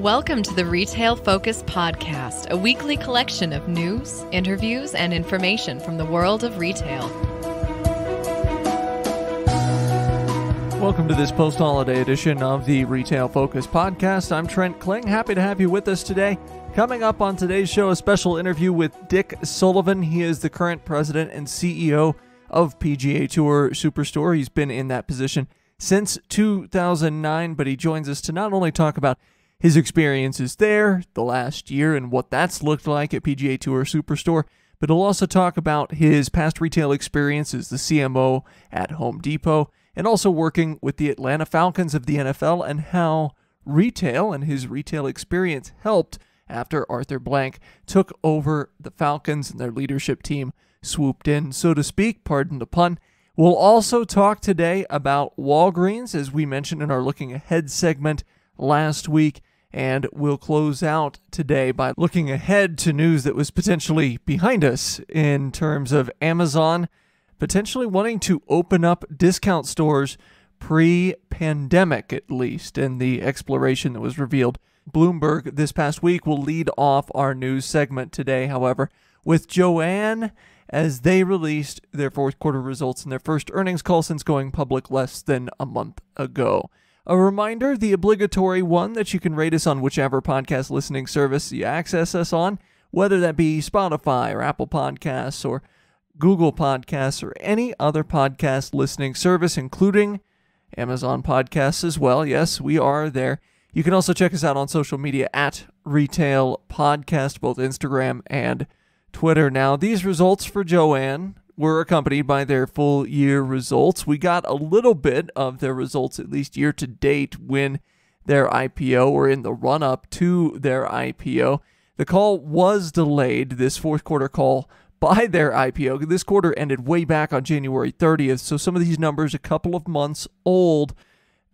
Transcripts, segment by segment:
Welcome to the Retail Focus Podcast, a weekly collection of news, interviews, and information from the world of retail. Welcome to this post holiday edition of the Retail Focus Podcast. I'm Trent Kling. Happy to have you with us today. Coming up on today's show, a special interview with Dick Sullivan. He is the current president and CEO of PGA Tour Superstore. He's been in that position since 2009, but he joins us to not only talk about his experiences there, the last year, and what that's looked like at PGA Tour Superstore. But he'll also talk about his past retail experience as the CMO at Home Depot and also working with the Atlanta Falcons of the NFL and how retail and his retail experience helped after Arthur Blank took over the Falcons and their leadership team swooped in, so to speak, pardon the pun. We'll also talk today about Walgreens, as we mentioned in our Looking Ahead segment last week, and we'll close out today by looking ahead to news that was potentially behind us in terms of Amazon potentially wanting to open up discount stores pre pandemic, at least, in the exploration that was revealed. Bloomberg this past week will lead off our news segment today, however, with Joanne as they released their fourth quarter results in their first earnings call since going public less than a month ago. A reminder, the obligatory one, that you can rate us on whichever podcast listening service you access us on, whether that be Spotify or Apple Podcasts or Google Podcasts or any other podcast listening service, including Amazon Podcasts as well. Yes, we are there. You can also check us out on social media at Retail Podcast, both Instagram and Twitter. Now, these results for Joanne were accompanied by their full year results. We got a little bit of their results, at least year to date, when their IPO or in the run up to their IPO. The call was delayed, this fourth quarter call, by their IPO. This quarter ended way back on January 30th, so some of these numbers a couple of months old.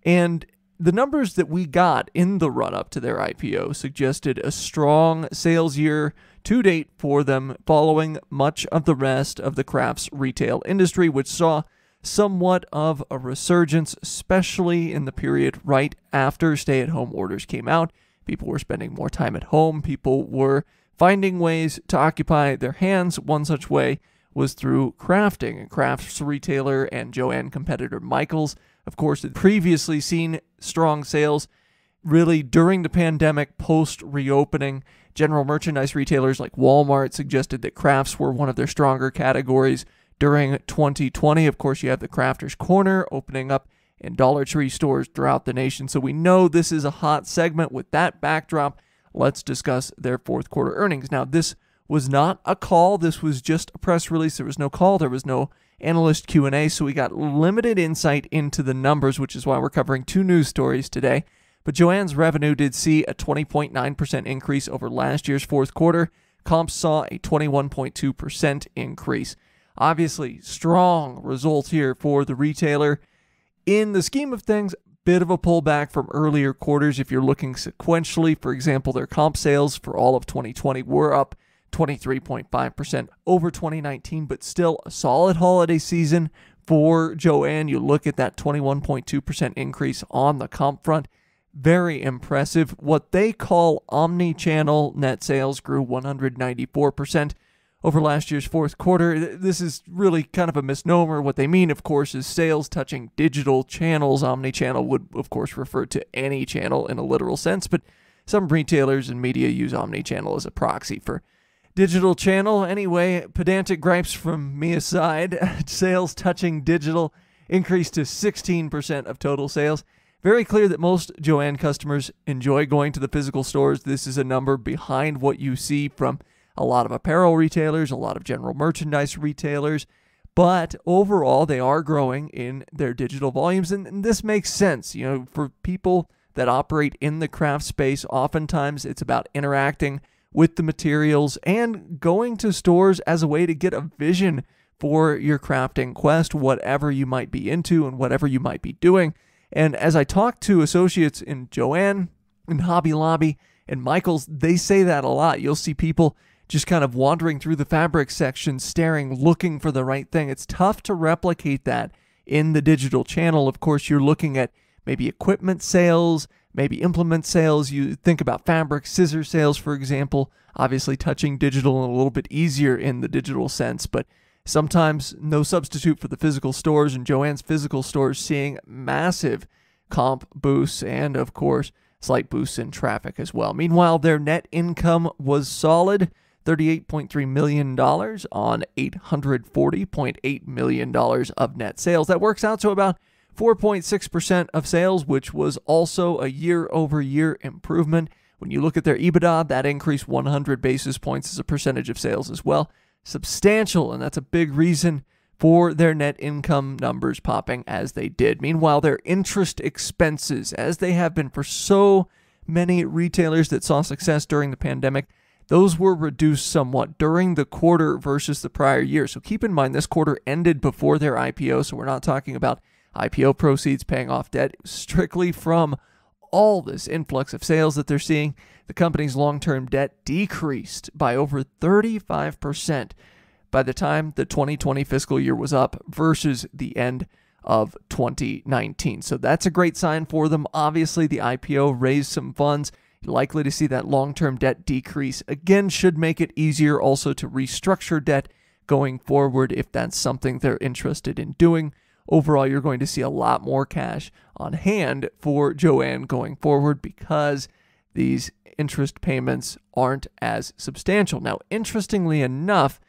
And the numbers that we got in the run up to their IPO suggested a strong sales year to date for them, following much of the rest of the crafts retail industry, which saw somewhat of a resurgence, especially in the period right after stay at home orders came out. People were spending more time at home, people were finding ways to occupy their hands. One such way was through crafting, and crafts retailer and Joanne competitor Michaels. Of course, had previously seen strong sales really during the pandemic, post reopening, general merchandise retailers like Walmart suggested that crafts were one of their stronger categories during 2020. Of course, you have the Crafters Corner opening up in Dollar Tree stores throughout the nation. So we know this is a hot segment. With that backdrop, let's discuss their fourth quarter earnings. Now, this was not a call. This was just a press release. There was no call. There was no analyst Q&A, so we got limited insight into the numbers, which is why we're covering two news stories today. But Joanne's revenue did see a 20.9% increase over last year's fourth quarter. Comps saw a 21.2% increase. Obviously, strong results here for the retailer. In the scheme of things, bit of a pullback from earlier quarters if you're looking sequentially. For example, their comp sales for all of 2020 were up 23.5% over 2019, but still a solid holiday season for Joanne. You look at that 21.2% increase on the comp front very impressive. What they call omni channel net sales grew 194% over last year's fourth quarter. This is really kind of a misnomer. What they mean, of course, is sales touching digital channels. Omni channel would, of course, refer to any channel in a literal sense, but some retailers and media use omni channel as a proxy for digital channel. Anyway, pedantic gripes from me aside, sales touching digital increased to 16% of total sales. Very clear that most Joann customers enjoy going to the physical stores. This is a number behind what you see from a lot of apparel retailers, a lot of general merchandise retailers. But overall, they are growing in their digital volumes. And, and this makes sense. You know, for people that operate in the craft space, oftentimes it's about interacting with the materials and going to stores as a way to get a vision for your crafting quest, whatever you might be into and whatever you might be doing. And as I talk to associates in Joanne, in Hobby Lobby, and Michaels, they say that a lot. You'll see people just kind of wandering through the fabric section, staring, looking for the right thing. It's tough to replicate that in the digital channel. Of course, you're looking at maybe equipment sales, maybe implement sales. You think about fabric, scissor sales, for example. Obviously, touching digital a little bit easier in the digital sense, but Sometimes no substitute for the physical stores and Joanne's physical stores seeing massive comp boosts and, of course, slight boosts in traffic as well. Meanwhile, their net income was solid. $38.3 million on $840.8 million of net sales. That works out to about 4.6% of sales, which was also a year over year improvement. When you look at their EBITDA, that increased 100 basis points as a percentage of sales as well substantial, and that's a big reason for their net income numbers popping as they did. Meanwhile, their interest expenses, as they have been for so many retailers that saw success during the pandemic, those were reduced somewhat during the quarter versus the prior year. So keep in mind this quarter ended before their IPO, so we're not talking about IPO proceeds paying off debt, strictly from all this influx of sales that they're seeing the company's long term debt decreased by over 35% by the time the 2020 fiscal year was up versus the end of 2019. So that's a great sign for them. Obviously, the IPO raised some funds. Likely to see that long term debt decrease. Again, should make it easier also to restructure debt going forward if that's something they're interested in doing. Overall, you're going to see a lot more cash on hand for Joanne going forward because these interest payments aren't as substantial. Now, interestingly enough,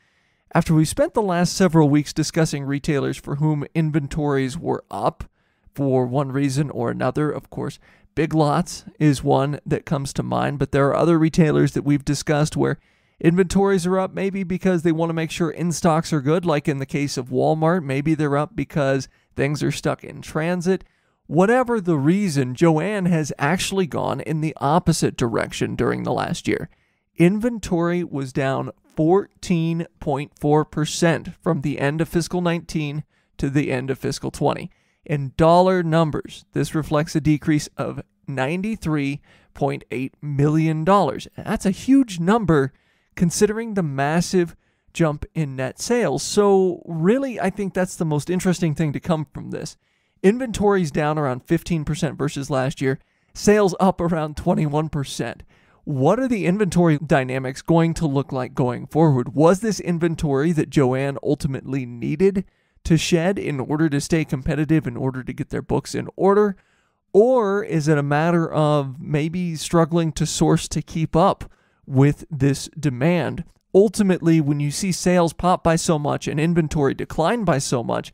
after we spent the last several weeks discussing retailers for whom inventories were up for one reason or another, of course, Big Lots is one that comes to mind, but there are other retailers that we've discussed where inventories are up maybe because they want to make sure in stocks are good, like in the case of Walmart. Maybe they're up because things are stuck in transit. Whatever the reason, Joanne has actually gone in the opposite direction during the last year. Inventory was down 14.4% from the end of fiscal 19 to the end of fiscal 20. In dollar numbers, this reflects a decrease of $93.8 million. That's a huge number considering the massive jump in net sales. So, really, I think that's the most interesting thing to come from this Inventories down around 15% versus last year, sales up around 21%. What are the inventory dynamics going to look like going forward? Was this inventory that Joanne ultimately needed to shed in order to stay competitive, in order to get their books in order? Or is it a matter of maybe struggling to source to keep up with this demand? Ultimately, when you see sales pop by so much and inventory decline by so much,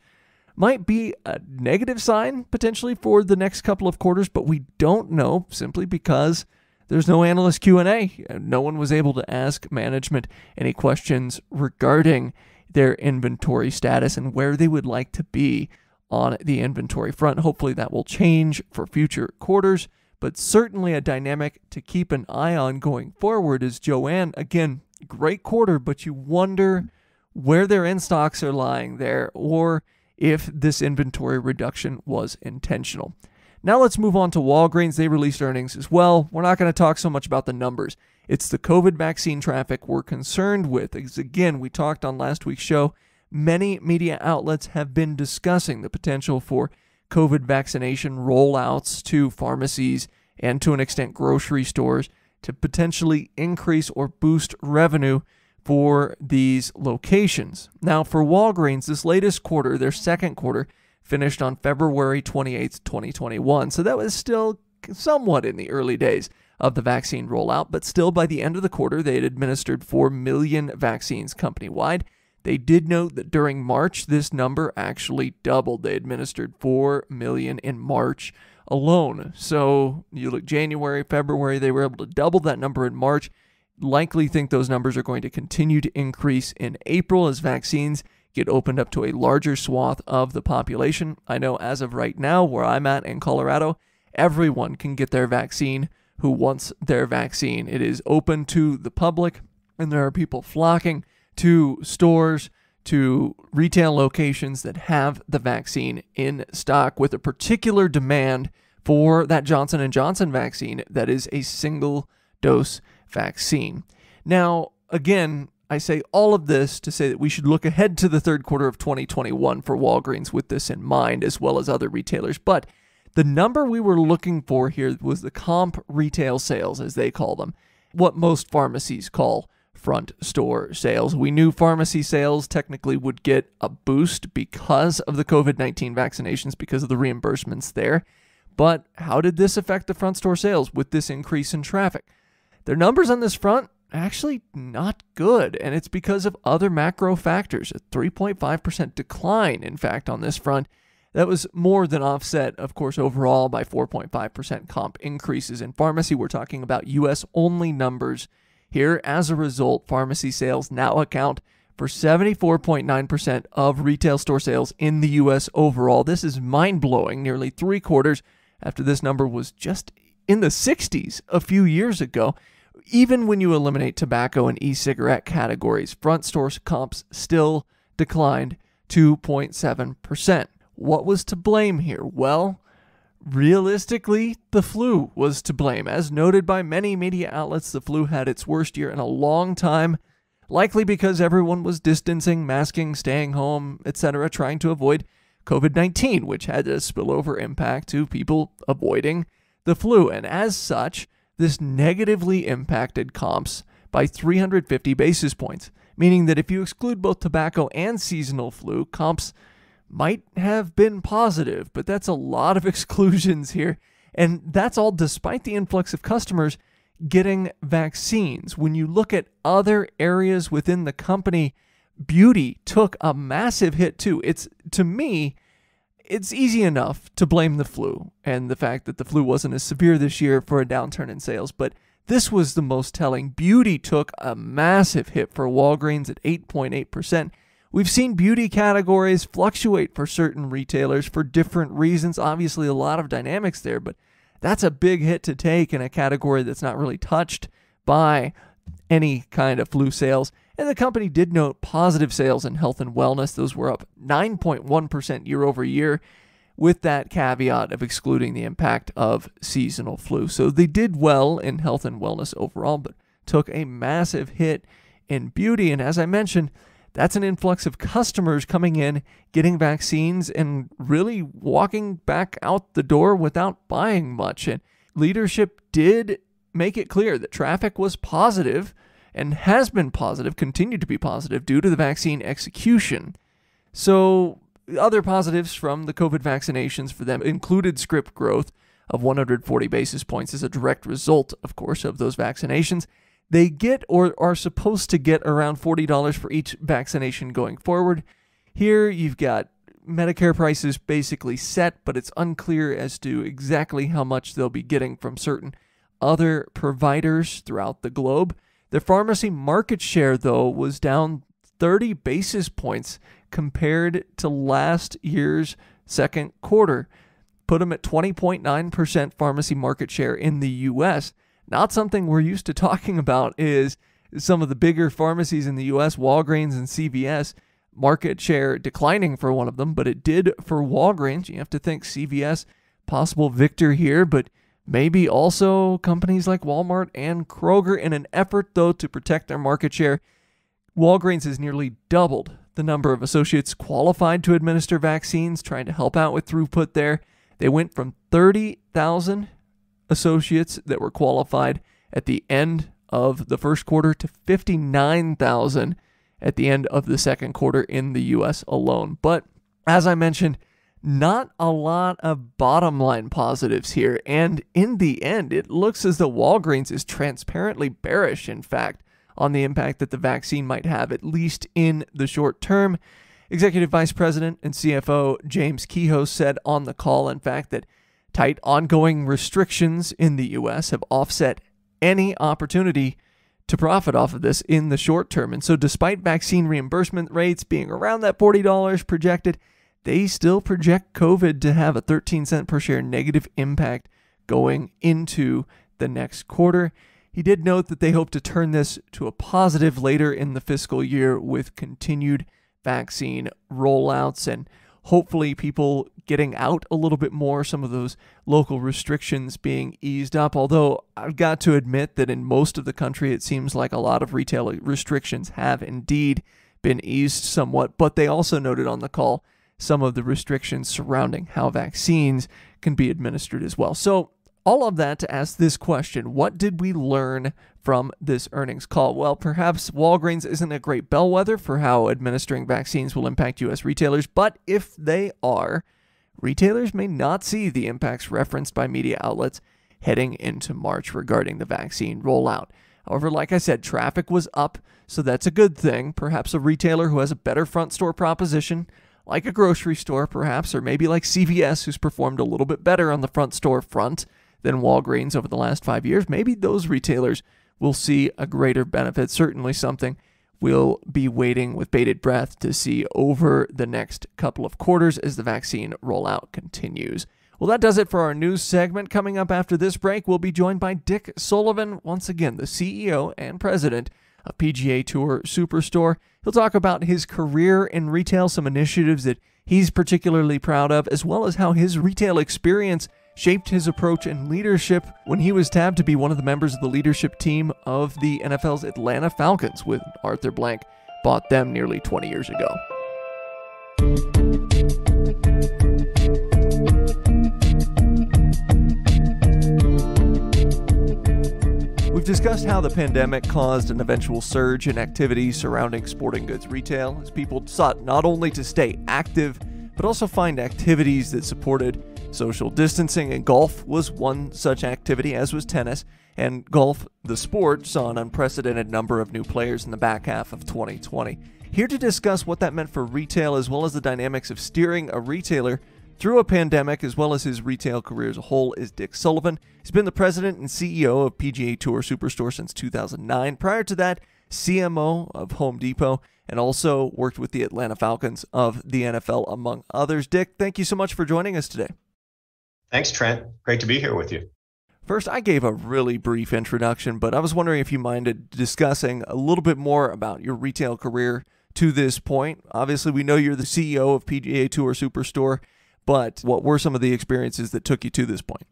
might be a negative sign potentially for the next couple of quarters, but we don't know simply because there's no analyst Q&A. No one was able to ask management any questions regarding their inventory status and where they would like to be on the inventory front. Hopefully that will change for future quarters, but certainly a dynamic to keep an eye on going forward is Joanne again, great quarter, but you wonder where their in stocks are lying there or if this inventory reduction was intentional. Now let's move on to Walgreens. They released earnings as well. We're not going to talk so much about the numbers. It's the COVID vaccine traffic we're concerned with. As again, we talked on last week's show. Many media outlets have been discussing the potential for COVID vaccination rollouts to pharmacies and to an extent grocery stores to potentially increase or boost revenue for these locations. Now, for Walgreens, this latest quarter, their second quarter, finished on February 28, 2021. So that was still somewhat in the early days of the vaccine rollout, but still by the end of the quarter, they had administered 4 million vaccines company wide. They did note that during March, this number actually doubled. They administered 4 million in March alone. So you look January, February, they were able to double that number in March likely think those numbers are going to continue to increase in April as vaccines get opened up to a larger swath of the population. I know as of right now, where I'm at in Colorado, everyone can get their vaccine who wants their vaccine. It is open to the public, and there are people flocking to stores, to retail locations that have the vaccine in stock with a particular demand for that Johnson and Johnson vaccine that is a single dose vaccine. Now, again, I say all of this to say that we should look ahead to the third quarter of 2021 for Walgreens with this in mind, as well as other retailers. But the number we were looking for here was the comp retail sales, as they call them, what most pharmacies call front store sales. We knew pharmacy sales technically would get a boost because of the COVID 19 vaccinations, because of the reimbursements there. But how did this affect the front store sales with this increase in traffic? Their numbers on this front actually not good, and it's because of other macro factors. A 3.5% decline, in fact, on this front. That was more than offset, of course, overall by 4.5% comp increases in pharmacy. We're talking about US only numbers here. As a result, pharmacy sales now account for 74.9% of retail store sales in the US overall. This is mind blowing, nearly three quarters after this number was just in the 60s a few years ago even when you eliminate tobacco and e cigarette categories, front store comps still declined 2.7%. What was to blame here? Well, realistically, the flu was to blame. As noted by many media outlets, the flu had its worst year in a long time, likely because everyone was distancing, masking, staying home, etc., trying to avoid COVID 19, which had a spillover impact to people avoiding the flu. And as such, this negatively impacted comps by 350 basis points, meaning that if you exclude both tobacco and seasonal flu, comps might have been positive, but that's a lot of exclusions here. And that's all despite the influx of customers getting vaccines. When you look at other areas within the company, beauty took a massive hit too. It's to me, it's easy enough to blame the flu and the fact that the flu wasn't as severe this year for a downturn in sales, but this was the most telling. Beauty took a massive hit for Walgreens at 8.8%. We've seen beauty categories fluctuate for certain retailers for different reasons. Obviously, a lot of dynamics there, but that's a big hit to take in a category that's not really touched by any kind of flu sales. And the company did note positive sales in health and wellness. Those were up 9.1% year over year, with that caveat of excluding the impact of seasonal flu. So they did well in health and wellness overall, but took a massive hit in beauty. And as I mentioned, that's an influx of customers coming in, getting vaccines, and really walking back out the door without buying much. And leadership did make it clear that traffic was positive and has been positive, continued to be positive due to the vaccine execution. So, other positives from the COVID vaccinations for them included script growth of 140 basis points as a direct result, of course, of those vaccinations. They get or are supposed to get around $40 for each vaccination going forward. Here you've got Medicare prices basically set, but it's unclear as to exactly how much they'll be getting from certain other providers throughout the globe. The pharmacy market share, though, was down 30 basis points compared to last year's second quarter. Put them at 20.9% pharmacy market share in the US. Not something we're used to talking about is some of the bigger pharmacies in the US, Walgreens and CVS, market share declining for one of them, but it did for Walgreens. You have to think CVS, possible victor here, but Maybe also companies like Walmart and Kroger in an effort, though, to protect their market share. Walgreens has nearly doubled the number of associates qualified to administer vaccines, trying to help out with throughput there. They went from 30,000 associates that were qualified at the end of the first quarter to 59,000 at the end of the second quarter in the US alone. But as I mentioned, not a lot of bottom line positives here, and in the end, it looks as though Walgreens is transparently bearish, in fact, on the impact that the vaccine might have, at least in the short term. Executive Vice President and CFO James Kehoe said on the call, in fact, that tight ongoing restrictions in the U.S. have offset any opportunity to profit off of this in the short term. And so, despite vaccine reimbursement rates being around that $40 projected, they still project COVID to have a 13 cent per share negative impact going into the next quarter. He did note that they hope to turn this to a positive later in the fiscal year with continued vaccine rollouts and hopefully people getting out a little bit more, some of those local restrictions being eased up. Although I've got to admit that in most of the country, it seems like a lot of retail restrictions have indeed been eased somewhat. But they also noted on the call some of the restrictions surrounding how vaccines can be administered as well. So, all of that to ask this question What did we learn from this earnings call? Well, perhaps Walgreens isn't a great bellwether for how administering vaccines will impact U.S. retailers, but if they are, retailers may not see the impacts referenced by media outlets heading into March regarding the vaccine rollout. However, like I said, traffic was up, so that's a good thing. Perhaps a retailer who has a better front store proposition like a grocery store, perhaps, or maybe like CVS, who's performed a little bit better on the front store front than Walgreens over the last five years, maybe those retailers will see a greater benefit. Certainly something we'll be waiting with bated breath to see over the next couple of quarters as the vaccine rollout continues. Well, that does it for our news segment. Coming up after this break, we'll be joined by Dick Sullivan, once again, the CEO and president a PGA Tour Superstore. He'll talk about his career in retail, some initiatives that he's particularly proud of, as well as how his retail experience shaped his approach and leadership when he was tabbed to be one of the members of the leadership team of the NFL's Atlanta Falcons when Arthur Blank bought them nearly 20 years ago. We've discussed how the pandemic caused an eventual surge in activity surrounding sporting goods retail as people sought not only to stay active, but also find activities that supported social distancing, and golf was one such activity, as was tennis. And golf, the sport, saw an unprecedented number of new players in the back half of 2020. Here to discuss what that meant for retail as well as the dynamics of steering a retailer through a pandemic, as well as his retail career as a whole, is Dick Sullivan. He's been the president and CEO of PGA Tour Superstore since 2009. Prior to that, CMO of Home Depot, and also worked with the Atlanta Falcons of the NFL, among others. Dick, thank you so much for joining us today. Thanks, Trent. Great to be here with you. First, I gave a really brief introduction, but I was wondering if you minded discussing a little bit more about your retail career to this point. Obviously, we know you're the CEO of PGA Tour Superstore but what were some of the experiences that took you to this point?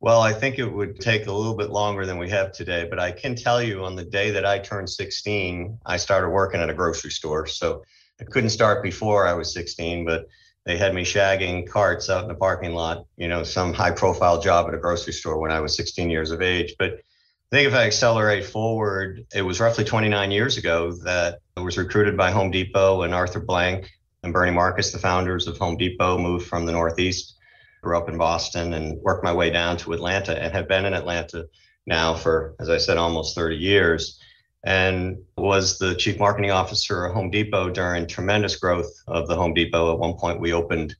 Well, I think it would take a little bit longer than we have today, but I can tell you on the day that I turned 16, I started working at a grocery store. So I couldn't start before I was 16, but they had me shagging carts out in the parking lot, you know, some high profile job at a grocery store when I was 16 years of age. But I think if I accelerate forward, it was roughly 29 years ago that I was recruited by Home Depot and Arthur Blank and Bernie Marcus, the founders of Home Depot, moved from the Northeast, grew up in Boston, and worked my way down to Atlanta and have been in Atlanta now for, as I said, almost 30 years. And was the chief marketing officer at Home Depot during tremendous growth of the Home Depot. At one point, we opened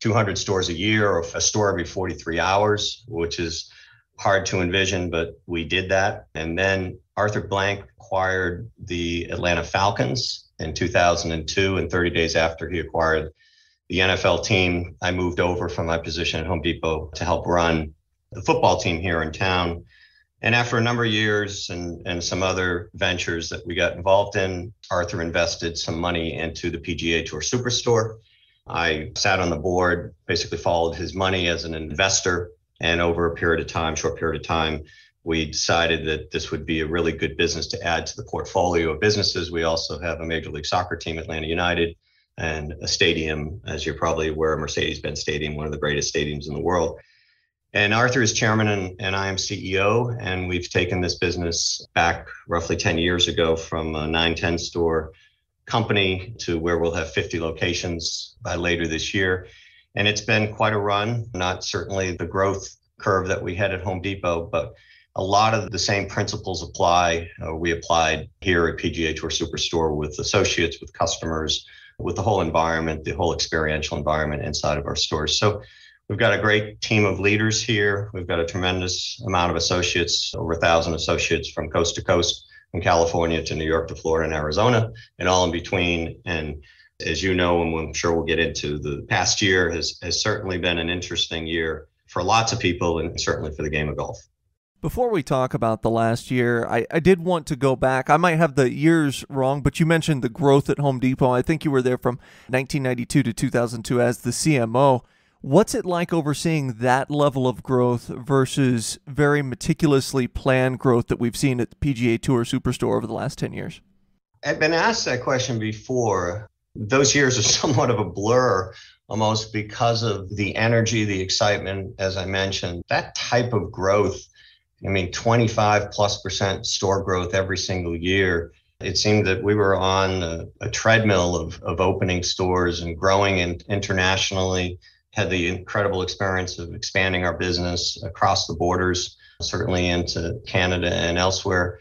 200 stores a year or a store every 43 hours, which is hard to envision, but we did that. And then Arthur Blank acquired the Atlanta Falcons in 2002 and 30 days after he acquired the NFL team, I moved over from my position at Home Depot to help run the football team here in town. And after a number of years and, and some other ventures that we got involved in, Arthur invested some money into the PGA Tour Superstore. I sat on the board, basically followed his money as an investor. And over a period of time, short period of time, we decided that this would be a really good business to add to the portfolio of businesses. We also have a Major League Soccer team, Atlanta United, and a stadium, as you're probably aware, Mercedes Benz Stadium, one of the greatest stadiums in the world. And Arthur is chairman and, and I am CEO. And we've taken this business back roughly 10 years ago from a 910 store company to where we'll have 50 locations by later this year. And it's been quite a run, not certainly the growth curve that we had at Home Depot, but a lot of the same principles apply. Uh, we applied here at PGA Tour Superstore with associates, with customers, with the whole environment, the whole experiential environment inside of our stores. So we've got a great team of leaders here. We've got a tremendous amount of associates, over a thousand associates from coast to coast, from California to New York to Florida and Arizona, and all in between. And as you know, and I'm sure we'll get into, the past year has, has certainly been an interesting year for lots of people and certainly for the game of golf. Before we talk about the last year, I, I, did want to go back. I might have the years wrong, but you mentioned the growth at Home Depot. I think you were there from 1992 to 2002 as the CMO. What's it like overseeing that level of growth versus very meticulously planned growth that we've seen at the PGA Tour Superstore over the last 10 years? I've been asked that question before. Those years are somewhat of a blur almost because of the energy, the excitement, as I mentioned. That type of growth I mean, 25 plus percent store growth every single year. It seemed that we were on a, a treadmill of, of opening stores and growing in, internationally. Had the incredible experience of expanding our business across the borders, certainly into Canada and elsewhere.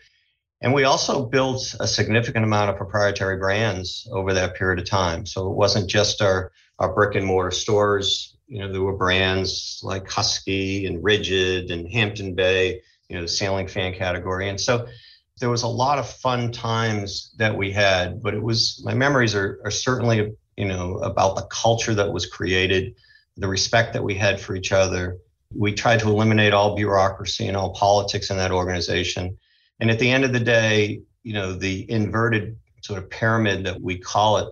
And we also built a significant amount of proprietary brands over that period of time. So it wasn't just our, our brick and mortar stores. You know, there were brands like Husky and Rigid and Hampton Bay you know the sailing fan category and so there was a lot of fun times that we had but it was my memories are, are certainly you know about the culture that was created the respect that we had for each other we tried to eliminate all bureaucracy and all politics in that organization and at the end of the day you know the inverted sort of pyramid that we call it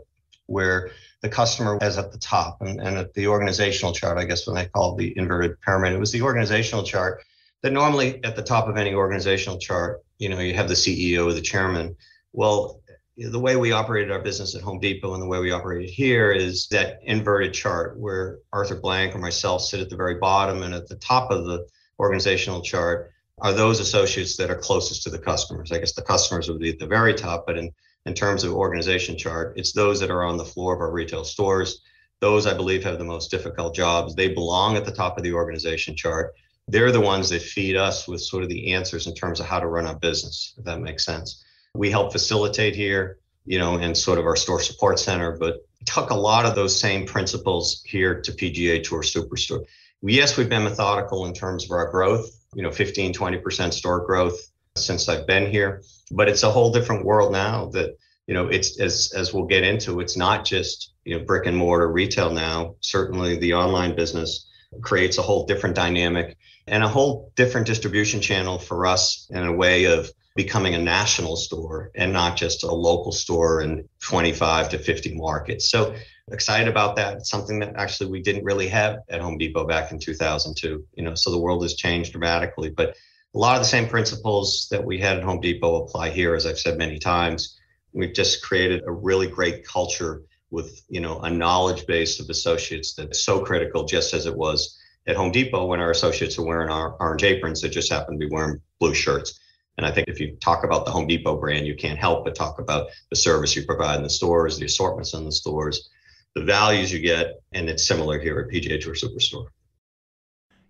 where the customer is at the top and, and at the organizational chart i guess when they called the inverted pyramid it was the organizational chart that normally at the top of any organizational chart, you know, you have the CEO or the chairman. Well, the way we operated our business at Home Depot and the way we operated here is that inverted chart where Arthur Blank or myself sit at the very bottom and at the top of the organizational chart are those associates that are closest to the customers. I guess the customers would be at the very top, but in, in terms of organization chart, it's those that are on the floor of our retail stores. Those I believe have the most difficult jobs. They belong at the top of the organization chart they're the ones that feed us with sort of the answers in terms of how to run our business, if that makes sense. We help facilitate here, you know, in sort of our store support center, but tuck a lot of those same principles here to PGA Tour Superstore. Yes, we've been methodical in terms of our growth, you know, 15, 20% store growth since I've been here, but it's a whole different world now that, you know, it's as as we'll get into, it's not just, you know, brick and mortar retail now. Certainly the online business creates a whole different dynamic and a whole different distribution channel for us in a way of becoming a national store and not just a local store in 25 to 50 markets. So excited about that. It's something that actually we didn't really have at Home Depot back in 2002, you know, so the world has changed dramatically, but a lot of the same principles that we had at Home Depot apply here as I've said many times. We've just created a really great culture with, you know, a knowledge base of associates that's so critical just as it was at Home Depot when our associates are wearing our orange aprons that just happen to be wearing blue shirts. And I think if you talk about the Home Depot brand, you can't help but talk about the service you provide in the stores, the assortments in the stores, the values you get, and it's similar here at PGA Tour Superstore.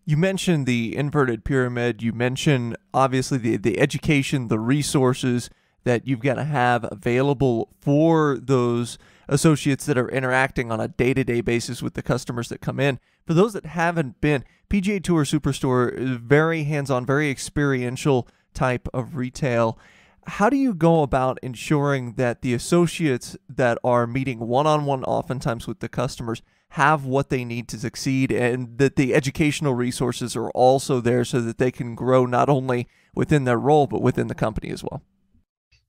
You mentioned the inverted pyramid. You mentioned obviously the, the education, the resources that you've got to have available for those associates that are interacting on a day to day basis with the customers that come in. For those that haven't been, PGA Tour Superstore is uh, very hands on, very experiential type of retail. How do you go about ensuring that the associates that are meeting one on one oftentimes with the customers have what they need to succeed and that the educational resources are also there so that they can grow not only within their role but within the company as well?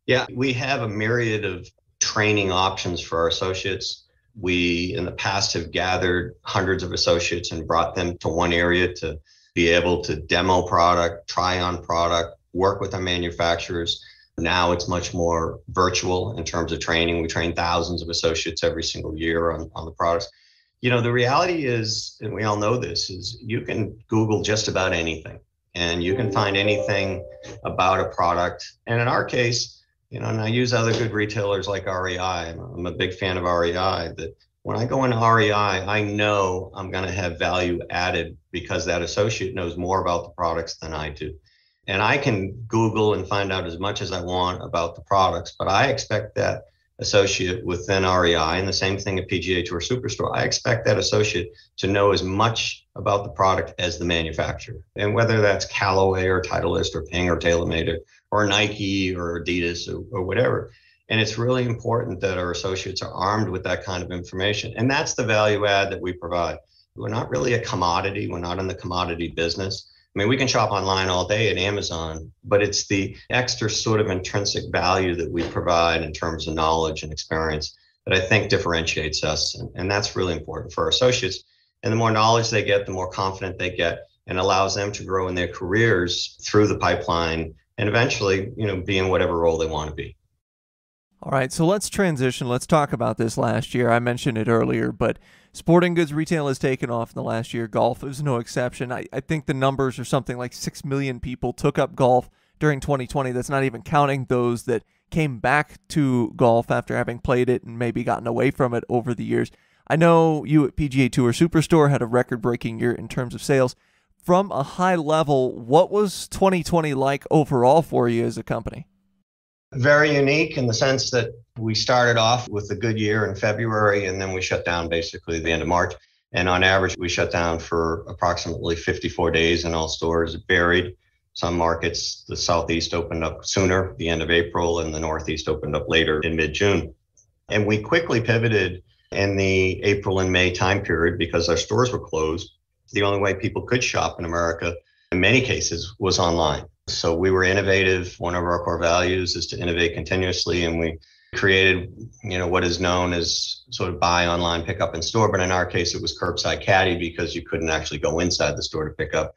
Yeah, we have a myriad of training options for our associates. We, in the past, have gathered hundreds of associates and brought them to one area to be able to demo product, try on product, work with our manufacturers. Now it's much more virtual in terms of training. We train thousands of associates every single year on, on the products. You know, the reality is, and we all know this, is you can Google just about anything and you can find anything about a product. And in our case, you know, and I use other good retailers like REI. I'm a big fan of REI that when I go into REI, I know I'm going to have value added because that associate knows more about the products than I do. And I can Google and find out as much as I want about the products, but I expect that associate within REI, and the same thing at PGA Tour Superstore, I expect that associate to know as much about the product as the manufacturer. And whether that's Callaway or Titleist or Ping or TaylorMade or Nike or Adidas or, or whatever. And it's really important that our associates are armed with that kind of information. And that's the value add that we provide. We're not really a commodity, we're not in the commodity business. I mean, we can shop online all day at Amazon, but it's the extra sort of intrinsic value that we provide in terms of knowledge and experience that I think differentiates us. And, and that's really important for our associates and the more knowledge they get, the more confident they get and allows them to grow in their careers through the pipeline and eventually, you know, be in whatever role they want to be. All right, so let's transition. Let's talk about this last year. I mentioned it earlier, but sporting goods retail has taken off in the last year. Golf is no exception. I, I think the numbers are something like 6 million people took up golf during 2020. That's not even counting those that came back to golf after having played it and maybe gotten away from it over the years. I know you at PGA Tour Superstore had a record breaking year in terms of sales. From a high level, what was 2020 like overall for you as a company? Very unique in the sense that we started off with a good year in February and then we shut down basically the end of March. And on average, we shut down for approximately 54 days in all stores. varied. Some markets, the Southeast opened up sooner, the end of April, and the Northeast opened up later in mid June. And we quickly pivoted in the April and May time period because our stores were closed. The only way people could shop in America in many cases was online. So we were innovative. One of our core values is to innovate continuously and we created, you know, what is known as sort of buy online, pick up in store, but in our case it was curbside caddy because you couldn't actually go inside the store to pick up.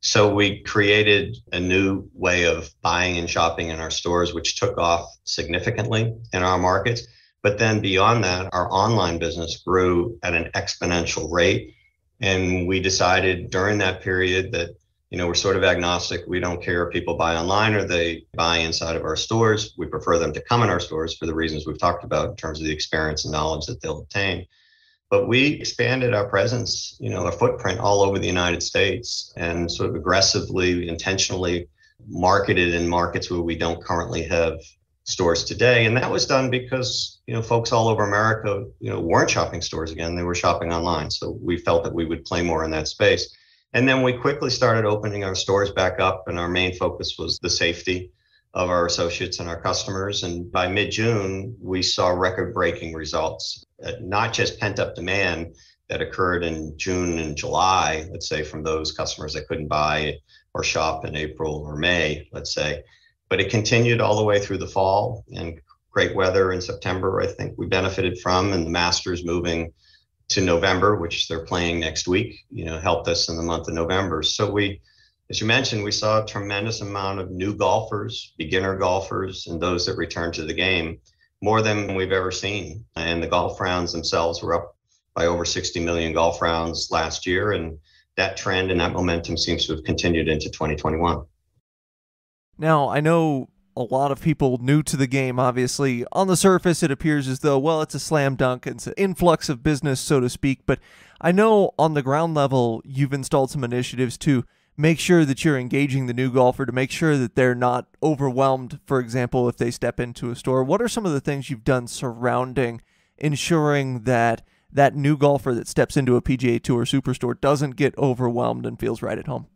So we created a new way of buying and shopping in our stores which took off significantly in our markets but then beyond that, our online business grew at an exponential rate. And we decided during that period that, you know, we're sort of agnostic. We don't care if people buy online or they buy inside of our stores. We prefer them to come in our stores for the reasons we've talked about in terms of the experience and knowledge that they'll obtain. But we expanded our presence, you know, our footprint all over the United States and sort of aggressively, intentionally marketed in markets where we don't currently have stores today. And that was done because, you know, folks all over America, you know, weren't shopping stores again. They were shopping online. So we felt that we would play more in that space. And then we quickly started opening our stores back up. And our main focus was the safety of our associates and our customers. And by mid June, we saw record breaking results, not just pent up demand that occurred in June and July, let's say, from those customers that couldn't buy or shop in April or May, let's say, but it continued all the way through the fall and great weather in September, I think we benefited from, and the Masters moving to November, which they're playing next week, you know, helped us in the month of November. So we, as you mentioned, we saw a tremendous amount of new golfers, beginner golfers, and those that returned to the game, more than we've ever seen. And the golf rounds themselves were up by over 60 million golf rounds last year. And that trend and that momentum seems to have continued into 2021. Now, I know a lot of people new to the game, obviously. On the surface, it appears as though, well, it's a slam dunk, it's an influx of business, so to speak. But I know on the ground level, you've installed some initiatives to make sure that you're engaging the new golfer, to make sure that they're not overwhelmed, for example, if they step into a store. What are some of the things you've done surrounding ensuring that that new golfer that steps into a PGA Tour superstore doesn't get overwhelmed and feels right at home?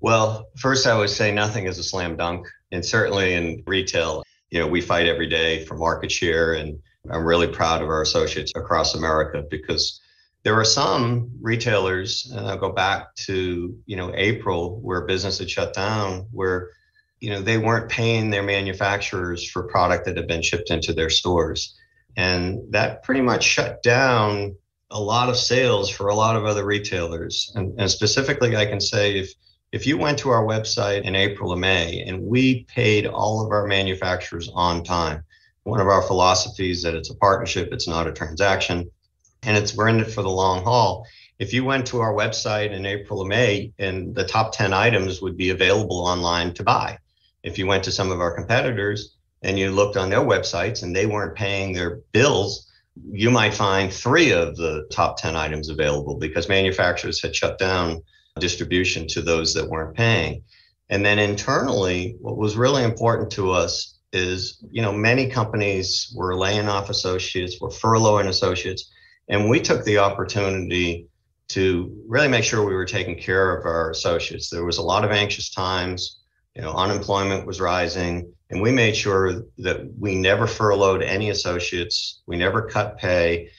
Well, first, I would say nothing is a slam dunk. And certainly in retail, you know, we fight every day for market share. And I'm really proud of our associates across America because there are some retailers, and I'll go back to, you know, April where business had shut down, where, you know, they weren't paying their manufacturers for product that had been shipped into their stores. And that pretty much shut down a lot of sales for a lot of other retailers. And, and specifically, I can say if if you went to our website in April or May and we paid all of our manufacturers on time, one of our philosophies that it's a partnership, it's not a transaction, and it's we're in it for the long haul. If you went to our website in April or May, and the top 10 items would be available online to buy. If you went to some of our competitors and you looked on their websites and they weren't paying their bills, you might find three of the top 10 items available because manufacturers had shut down distribution to those that weren't paying. And then internally, what was really important to us is, you know, many companies were laying off associates, were furloughing associates, and we took the opportunity to really make sure we were taking care of our associates. There was a lot of anxious times, you know, unemployment was rising, and we made sure that we never furloughed any associates, we never cut pay.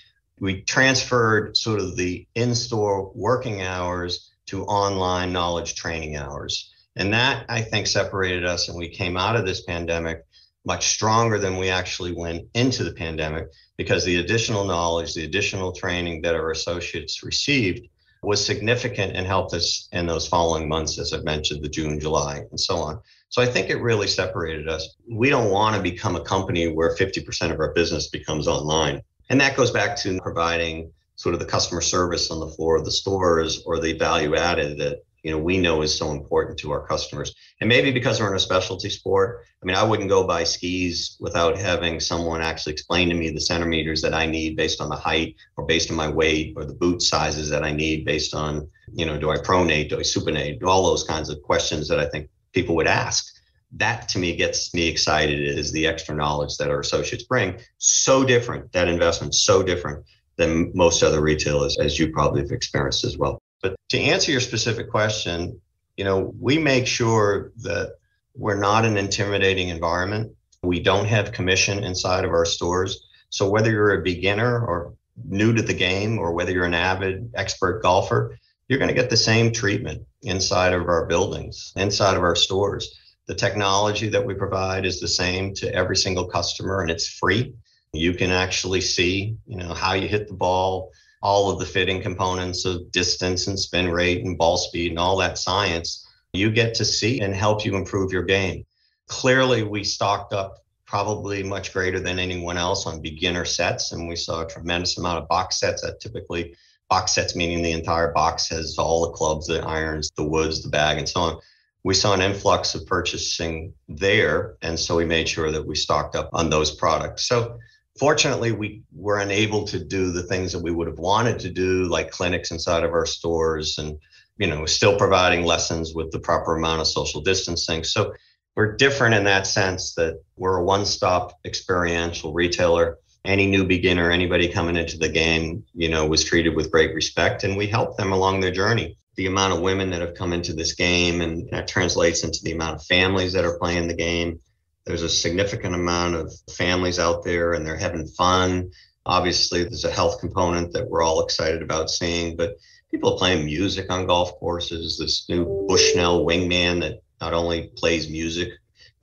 We transferred sort of the in store working hours to online knowledge training hours. And that, I think, separated us. And we came out of this pandemic much stronger than we actually went into the pandemic because the additional knowledge, the additional training that our associates received was significant and helped us in those following months, as I've mentioned, the June, July, and so on. So I think it really separated us. We don't want to become a company where 50% of our business becomes online. And that goes back to providing sort of the customer service on the floor of the stores or the value added that you know we know is so important to our customers and maybe because we're in a specialty sport i mean i wouldn't go buy skis without having someone actually explain to me the centimeters that i need based on the height or based on my weight or the boot sizes that i need based on you know do i pronate do i supinate all those kinds of questions that i think people would ask that to me gets me excited is the extra knowledge that our associates bring so different that investment so different than most other retailers, as you probably have experienced as well. But to answer your specific question, you know, we make sure that we're not an intimidating environment. We don't have commission inside of our stores. So whether you're a beginner or new to the game, or whether you're an avid expert golfer, you're going to get the same treatment inside of our buildings, inside of our stores. The technology that we provide is the same to every single customer and it's free. You can actually see, you know, how you hit the ball, all of the fitting components of distance and spin rate and ball speed and all that science. You get to see and help you improve your game. Clearly, we stocked up probably much greater than anyone else on beginner sets, and we saw a tremendous amount of box sets that typically box sets meaning the entire box has all the clubs, the irons, the woods, the bag, and so on we saw an influx of purchasing there. And so we made sure that we stocked up on those products. So fortunately we were unable to do the things that we would have wanted to do like clinics inside of our stores and you know still providing lessons with the proper amount of social distancing so we're different in that sense that we're a one-stop experiential retailer any new beginner anybody coming into the game you know was treated with great respect and we help them along their journey the amount of women that have come into this game and that translates into the amount of families that are playing the game there's a significant amount of families out there and they're having fun. Obviously, there's a health component that we're all excited about seeing, but people playing music on golf courses. This new Bushnell wingman that not only plays music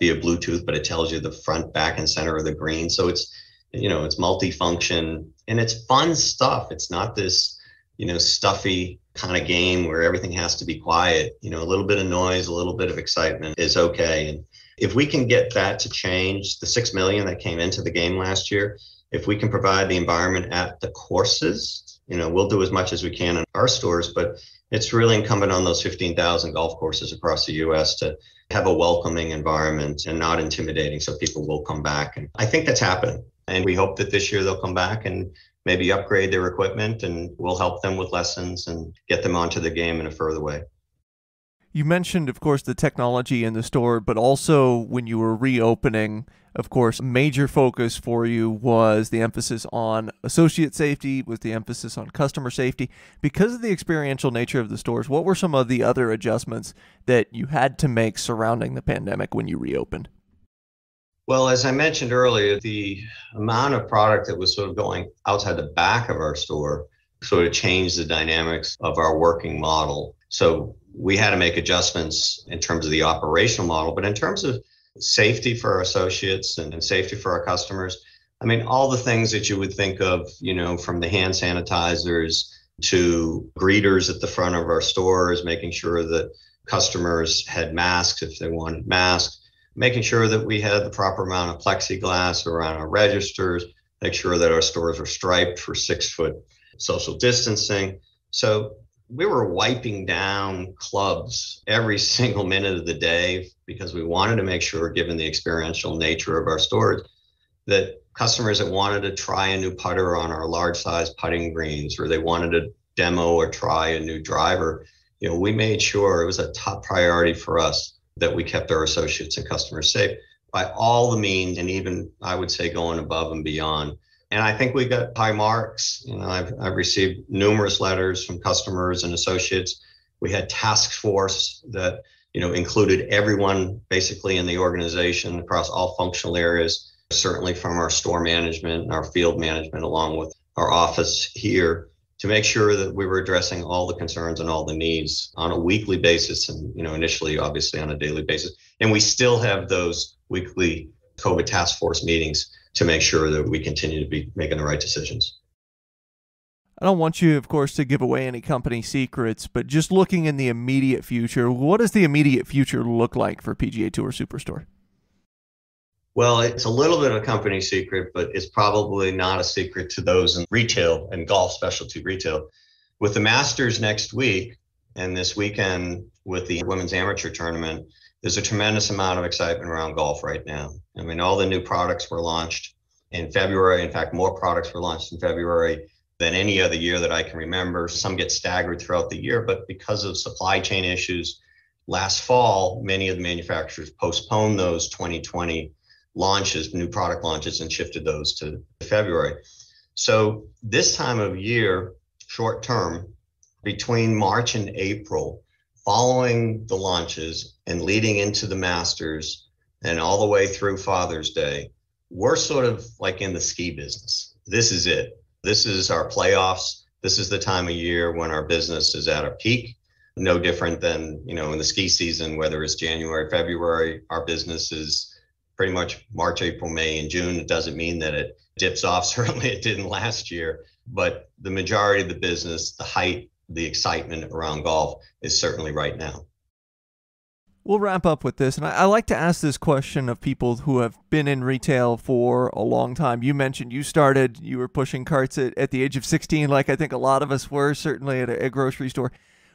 via Bluetooth, but it tells you the front, back, and center of the green. So it's, you know, it's multifunction and it's fun stuff. It's not this, you know, stuffy kind of game where everything has to be quiet. You know, a little bit of noise, a little bit of excitement is okay. And if we can get that to change the 6 million that came into the game last year, if we can provide the environment at the courses, you know, we'll do as much as we can in our stores, but it's really incumbent on those 15,000 golf courses across the US to have a welcoming environment and not intimidating so people will come back. And I think that's happening. And we hope that this year they'll come back and maybe upgrade their equipment and we'll help them with lessons and get them onto the game in a further way. You mentioned, of course, the technology in the store, but also when you were reopening, of course, major focus for you was the emphasis on associate safety, was the emphasis on customer safety. Because of the experiential nature of the stores, what were some of the other adjustments that you had to make surrounding the pandemic when you reopened? Well, as I mentioned earlier, the amount of product that was sort of going outside the back of our store sort of changed the dynamics of our working model. So we had to make adjustments in terms of the operational model, but in terms of safety for our associates and, and safety for our customers, I mean, all the things that you would think of, you know, from the hand sanitizers to greeters at the front of our stores, making sure that customers had masks if they wanted masks, making sure that we had the proper amount of plexiglass around our registers, make sure that our stores were striped for six foot social distancing. So we were wiping down clubs every single minute of the day because we wanted to make sure, given the experiential nature of our stores, that customers that wanted to try a new putter on our large size putting greens or they wanted to demo or try a new driver, you know, we made sure it was a top priority for us that we kept our associates and customers safe by all the means and even I would say going above and beyond and I think we got high marks. You know, I've, I've received numerous letters from customers and associates. We had task force that you know included everyone basically in the organization across all functional areas. Certainly from our store management and our field management, along with our office here, to make sure that we were addressing all the concerns and all the needs on a weekly basis, and you know initially obviously on a daily basis. And we still have those weekly COVID task force meetings to make sure that we continue to be making the right decisions. I don't want you, of course, to give away any company secrets, but just looking in the immediate future, what does the immediate future look like for PGA Tour Superstore? Well, it's a little bit of a company secret, but it's probably not a secret to those in retail and golf specialty retail. With the Masters next week and this weekend with the Women's Amateur Tournament, there's a tremendous amount of excitement around golf right now. I mean, all the new products were launched in February. In fact, more products were launched in February than any other year that I can remember. Some get staggered throughout the year, but because of supply chain issues, last fall, many of the manufacturers postponed those 2020 launches, new product launches, and shifted those to February. So this time of year, short term, between March and April, following the launches and leading into the Masters and all the way through Father's Day, we're sort of like in the ski business. This is it. This is our playoffs. This is the time of year when our business is at a peak. No different than, you know, in the ski season, whether it's January, February, our business is pretty much March, April, May, and June. It doesn't mean that it dips off. Certainly it didn't last year, but the majority of the business, the height the excitement around golf is certainly right now. We'll wrap up with this. And I, I, like to ask this question of people who have been in retail for a long time. You mentioned you started, you were pushing carts at, at the age of 16, like I think a lot of us were, certainly at a, a grocery store.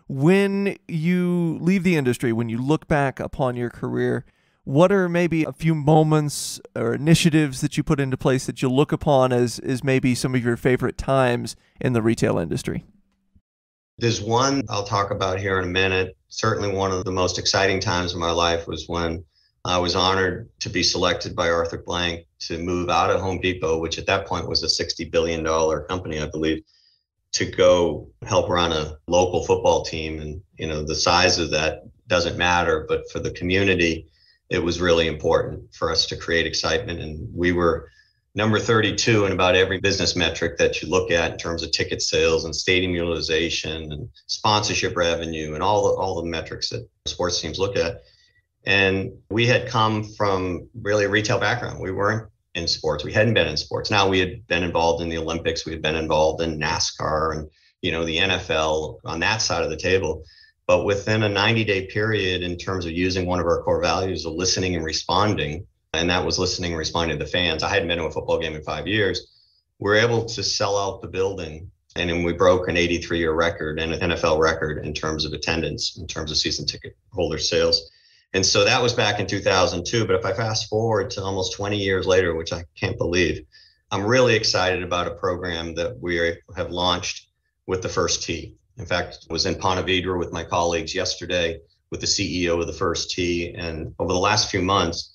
When you leave the industry, when you look back upon your career, what are maybe a few moments or initiatives that you put into place that you look upon as, as maybe some of your favorite times in the retail industry? There's one I'll talk about here in a minute. Certainly, one of the most exciting times in my life was when I was honored to be selected by Arthur Blank to move out of Home Depot, which at that point was a $60 billion company, I believe, to go help run a local football team. And, you know, the size of that doesn't matter, but for the community, it was really important for us to create excitement. And we were number 32 in about every business metric that you look at in terms of ticket sales and stadium utilization and sponsorship revenue and all the, all the metrics that sports teams look at. And we had come from really a retail background. We weren't in sports. We hadn't been in sports. Now we had been involved in the Olympics. We had been involved in NASCAR and you know the NFL on that side of the table. But within a 90 day period, in terms of using one of our core values of listening and responding, and that was listening responding to the fans. I hadn't been to a football game in five years. We are able to sell out the building, and then we broke an 83 year record and an NFL record in terms of attendance, in terms of season ticket holder sales. And so that was back in 2002. But if I fast forward to almost 20 years later, which I can't believe, I'm really excited about a program that we have launched with the first tee. In fact, I was in Pontevedra with my colleagues yesterday with the CEO of the first tee. And over the last few months,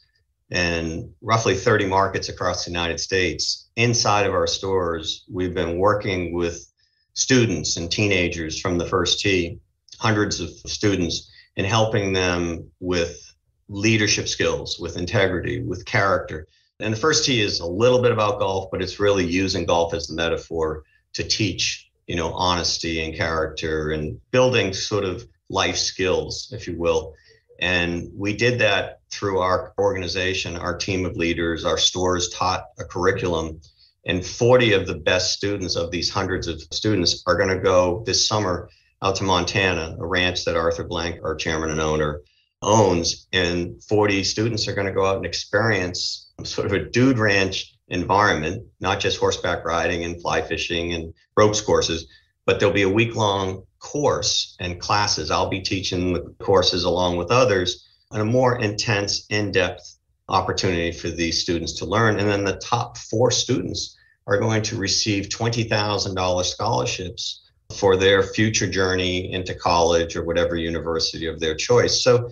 and roughly 30 markets across the United States. Inside of our stores, we've been working with students and teenagers from the first tee, hundreds of students, and helping them with leadership skills, with integrity, with character. And the first tee is a little bit about golf, but it's really using golf as the metaphor to teach, you know, honesty and character and building sort of life skills, if you will. And we did that through our organization, our team of leaders, our stores taught a curriculum. And 40 of the best students of these hundreds of students are going to go this summer out to Montana, a ranch that Arthur Blank, our chairman and owner, owns. And 40 students are going to go out and experience sort of a dude ranch environment, not just horseback riding and fly fishing and ropes courses, but there'll be a week long course and classes. I'll be teaching the courses along with others and a more intense, in depth opportunity for these students to learn. And then the top four students are going to receive $20,000 scholarships for their future journey into college or whatever university of their choice. So,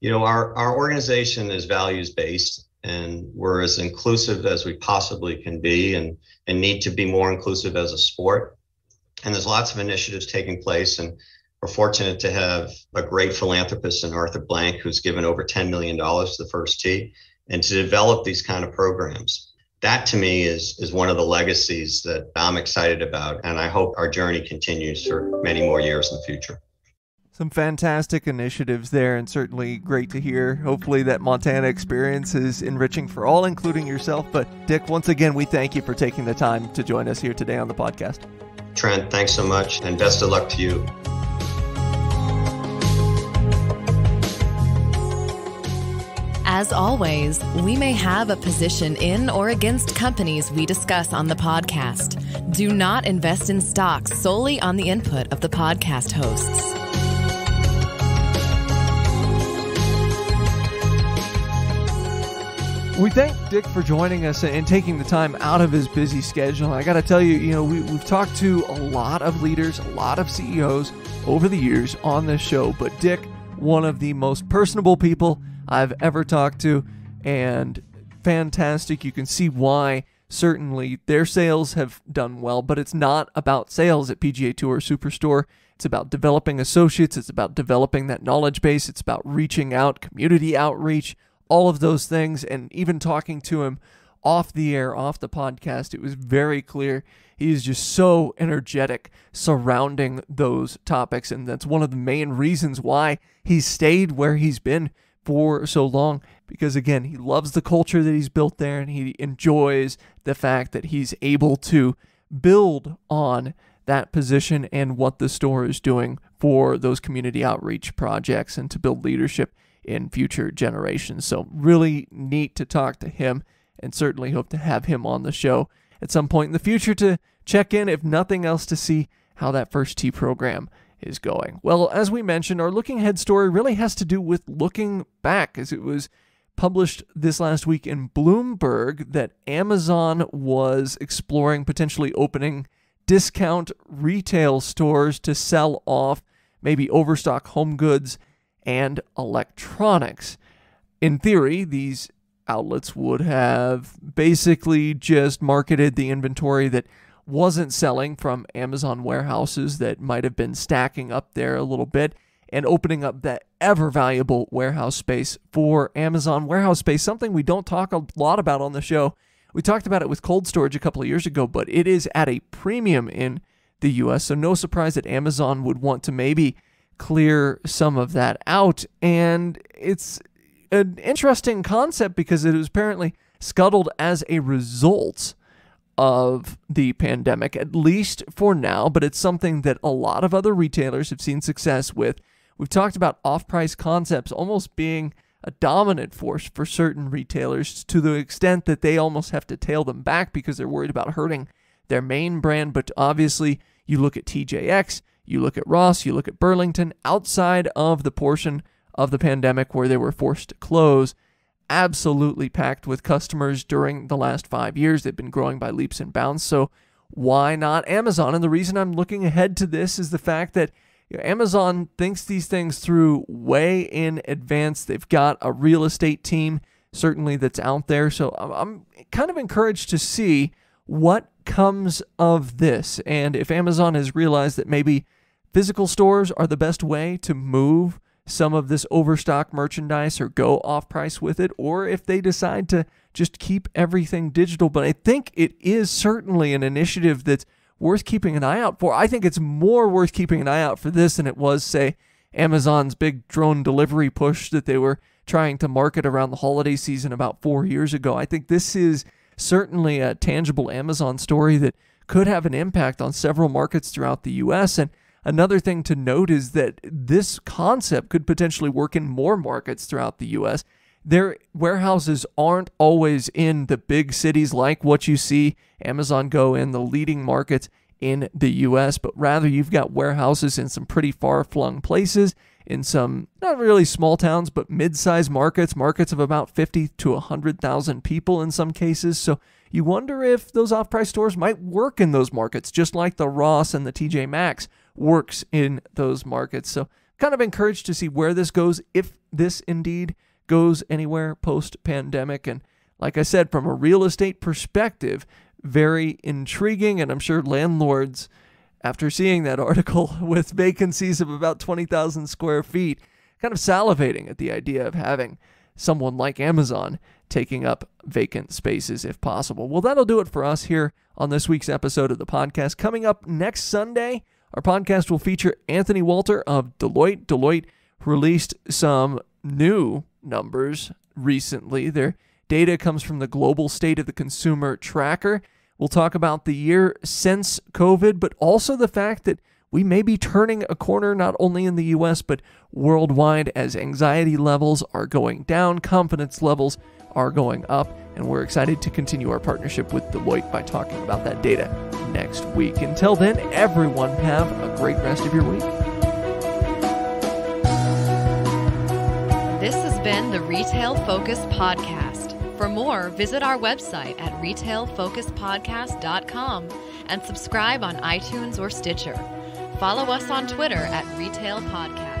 you know, our, our organization is values based and we're as inclusive as we possibly can be and, and need to be more inclusive as a sport. And there's lots of initiatives taking place. And we're fortunate to have a great philanthropist in Arthur Blank who's given over $10 million to the First Tee and to develop these kind of programs. That to me is, is one of the legacies that I'm excited about. And I hope our journey continues for many more years in the future. Some fantastic initiatives there, and certainly great to hear. Hopefully, that Montana experience is enriching for all, including yourself. But, Dick, once again, we thank you for taking the time to join us here today on the podcast. Trent, thanks so much, and best of luck to you. As always, we may have a position in or against companies we discuss on the podcast. Do not invest in stocks solely on the input of the podcast hosts. We thank Dick for joining us and taking the time out of his busy schedule. I got to tell you, you know, we, have talked to a lot of leaders, a lot of CEOs over the years on this show, but Dick, one of the most personable people I've ever talked to, and fantastic. You can see why, certainly, their sales have done well, but it's not about sales at PGA Tour Superstore. It's about developing associates, it's about developing that knowledge base, it's about reaching out, community outreach all of those things. And even talking to him off the air, off the podcast, it was very clear he is just so energetic surrounding those topics. And that's one of the main reasons why he's stayed where he's been for so long because again he loves the culture that he's built there and he enjoys the fact that he's able to build on that position and what the store is doing for those community outreach projects and to build leadership in future generations. So, really neat to talk to him, and certainly hope to have him on the show at some point in the future to check in, if nothing else, to see how that first T program is going. Well, as we mentioned, our looking ahead story really has to do with looking back, as it was published this last week in Bloomberg that Amazon was exploring potentially opening discount retail stores to sell off maybe overstock home goods and electronics. In theory, these outlets would have basically just marketed the inventory that wasn't selling from Amazon warehouses that might have been stacking up there a little bit and opening up that ever valuable warehouse space for Amazon warehouse space, something we don't talk a lot about on the show. We talked about it with cold storage a couple of years ago, but it is at a premium in the US. So, no surprise that Amazon would want to maybe clear some of that out. And it's an interesting concept because it was apparently scuttled as a result of the pandemic, at least for now, but it's something that a lot of other retailers have seen success with. We've talked about off price concepts almost being a dominant force for certain retailers to the extent that they almost have to tail them back because they're worried about hurting their main brand. But obviously, you look at TJX, you look at Ross, you look at Burlington, outside of the portion of the pandemic where they were forced to close, absolutely packed with customers during the last five years. They've been growing by leaps and bounds. So why not Amazon? And the reason I'm looking ahead to this is the fact that you know, Amazon thinks these things through way in advance. They've got a real estate team, certainly, that's out there. So I'm kind of encouraged to see what comes of this. And if Amazon has realized that maybe Physical stores are the best way to move some of this overstock merchandise or go off price with it, or if they decide to just keep everything digital. But I think it is certainly an initiative that's worth keeping an eye out for. I think it's more worth keeping an eye out for this than it was, say, Amazon's big drone delivery push that they were trying to market around the holiday season about four years ago. I think this is certainly a tangible Amazon story that could have an impact on several markets throughout the US. And Another thing to note is that this concept could potentially work in more markets throughout the US. Their warehouses aren't always in the big cities like what you see Amazon Go in the leading markets in the US, but rather you've got warehouses in some pretty far flung places, in some not really small towns, but mid sized markets, markets of about 50 to 100,000 people in some cases. So you wonder if those off price stores might work in those markets, just like the Ross and the TJ Maxx works in those markets. So, kind of encouraged to see where this goes, if this indeed goes anywhere post pandemic. And like I said, from a real estate perspective, very intriguing. And I'm sure landlords, after seeing that article with vacancies of about 20,000 square feet, kind of salivating at the idea of having someone like Amazon taking up vacant spaces if possible. Well, that'll do it for us here on this week's episode of the podcast. Coming up next Sunday, our podcast will feature Anthony Walter of Deloitte. Deloitte released some new numbers recently. Their data comes from the Global State of the Consumer Tracker. We'll talk about the year since COVID, but also the fact that we may be turning a corner not only in the US, but worldwide as anxiety levels are going down, confidence levels are going up, and we're excited to continue our partnership with Deloitte by talking about that data next week. Until then, everyone, have a great rest of your week. This has been the Retail Focus Podcast. For more, visit our website at retailfocuspodcast.com and subscribe on iTunes or Stitcher. Follow us on Twitter at Retail Podcast.